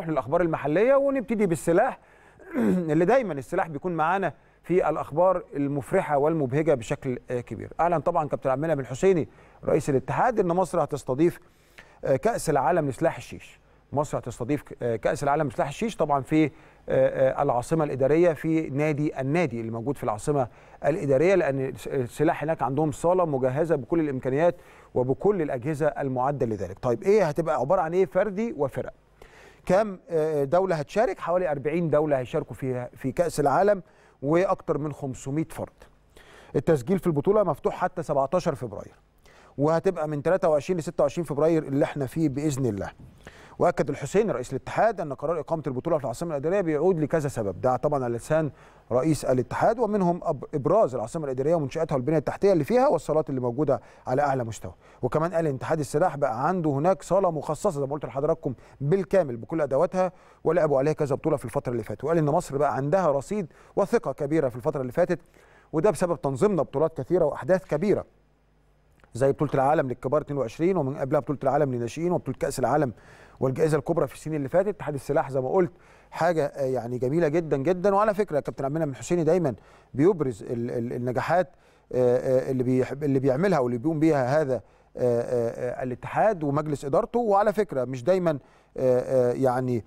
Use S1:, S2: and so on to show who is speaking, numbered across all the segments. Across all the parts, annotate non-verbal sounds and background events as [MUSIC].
S1: نروح للاخبار المحليه ونبتدي بالسلاح [CLEARS THROAT] اللي دايما السلاح بيكون معانا في الاخبار المفرحه والمبهجه بشكل آه، كبير اعلن طبعا كابتن عبد المنعم الحسيني رئيس الاتحاد ان مصر هتستضيف آه، كاس العالم لسلاح الشيش مصر هتستضيف آه، كاس العالم لسلاح الشيش طبعا في العاصمه الاداريه في نادي النادي اللي موجود في العاصمه الاداريه لان السلاح هناك عندهم صاله مجهزه بكل الامكانيات وبكل الاجهزه المعده لذلك طيب ايه هتبقى عباره عن ايه فردي وفرق كام آه، دوله هتشارك حوالي 40 دوله هيشاركوا في في كاس العالم واكثر من 500 فرد التسجيل في البطوله مفتوح حتى 17 فبراير وهتبقى من 23 ل 26 فبراير اللي احنا فيه باذن الله واكد الحسين رئيس الاتحاد ان قرار اقامه البطوله في العاصمه الاداريه بيعود لكذا سبب ده طبعا على لسان رئيس الاتحاد ومنهم ابراز العاصمه الاداريه ومنشاتها والبنيه التحتيه اللي فيها والصالات اللي موجوده على اعلى مستوى وكمان قال اتحاد السلاح بقى عنده هناك صاله مخصصه زي ما قلت لحضراتكم بالكامل بكل ادواتها ولعبوا عليها كذا بطوله في الفتره اللي فاتت وقال ان مصر بقى عندها رصيد وثقه كبيره في الفتره اللي فاتت وده بسبب تنظيمنا بطولات كثيره واحداث كبيره زي بطوله العالم للكبار 22 ومن قبلها بطوله العالم للناشئين وبطوله كاس العالم والجائزه الكبرى في السنين اللي فاتت اتحاد السلاح زي ما قلت حاجه آه، يعني جميله جدا جدا وعلى فكره كابتن عبد المنعم الحسيني دايما بيبرز النجاحات آه، آه، اللي بيحب اللي بيعملها واللي بيقوم بيها هذا الاتحاد ومجلس ادارته وعلى فكره مش دايما يعني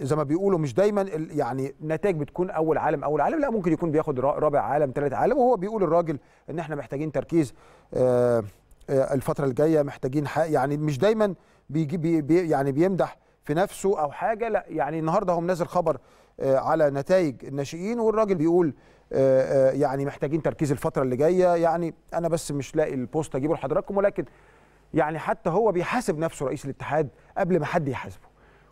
S1: زي ما بيقولوا مش دايما يعني نتائج بتكون اول عالم اول عالم لا ممكن يكون بياخد رابع عالم ثالث عالم وهو بيقول الراجل ان احنا محتاجين تركيز الفتره الجايه محتاجين يعني مش دايما بيجي بي بي يعني بيمدح في نفسه او حاجه لا يعني النهارده هو نازل خبر آه، على نتائج الناشئين والراجل بيقول آه، آه، يعني محتاجين تركيز الفتره اللي جايه يعني انا بس مش لاقي البوست اجيبه لحضراتكم ولكن يعني حتى هو بيحاسب نفسه رئيس الاتحاد قبل ما حد يحاسبه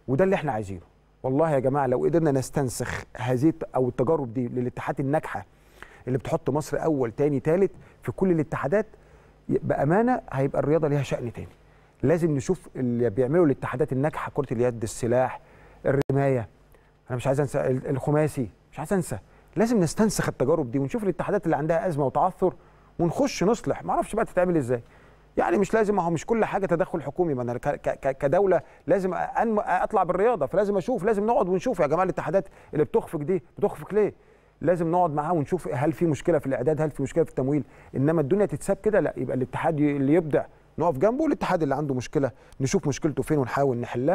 S1: وده اللي احنا عايزينه والله يا جماعه لو قدرنا نستنسخ هذه او التجارب دي للاتحاد الناجحه اللي بتحط مصر اول تاني تالت في كل الاتحادات بامانه هيبقى الرياضه ليها شان تاني لازم نشوف اللي بيعملوا الاتحادات الناجحه كره اليد السلاح الرمايه انا مش عايز انسى الخماسي مش عايز انسى لازم نستنسخ التجارب دي ونشوف الاتحادات اللي عندها ازمه وتعثر ونخش نصلح ما اعرفش بقى تتعمل ازاي يعني مش لازم ما هو مش كل حاجه تدخل حكومي ما انا كدوله لازم اطلع بالرياضه فلازم اشوف لازم نقعد ونشوف يا جماعه الاتحادات اللي بتخفق دي بتخفق ليه لازم نقعد معاها ونشوف هل في مشكله في الاعداد هل في مشكله في التمويل انما الدنيا تتساب كده لا يبقى الاتحاد اللي يبدع نقف جنبه الاتحاد اللي عنده مشكله نشوف مشكلته فين ونحاول نحلها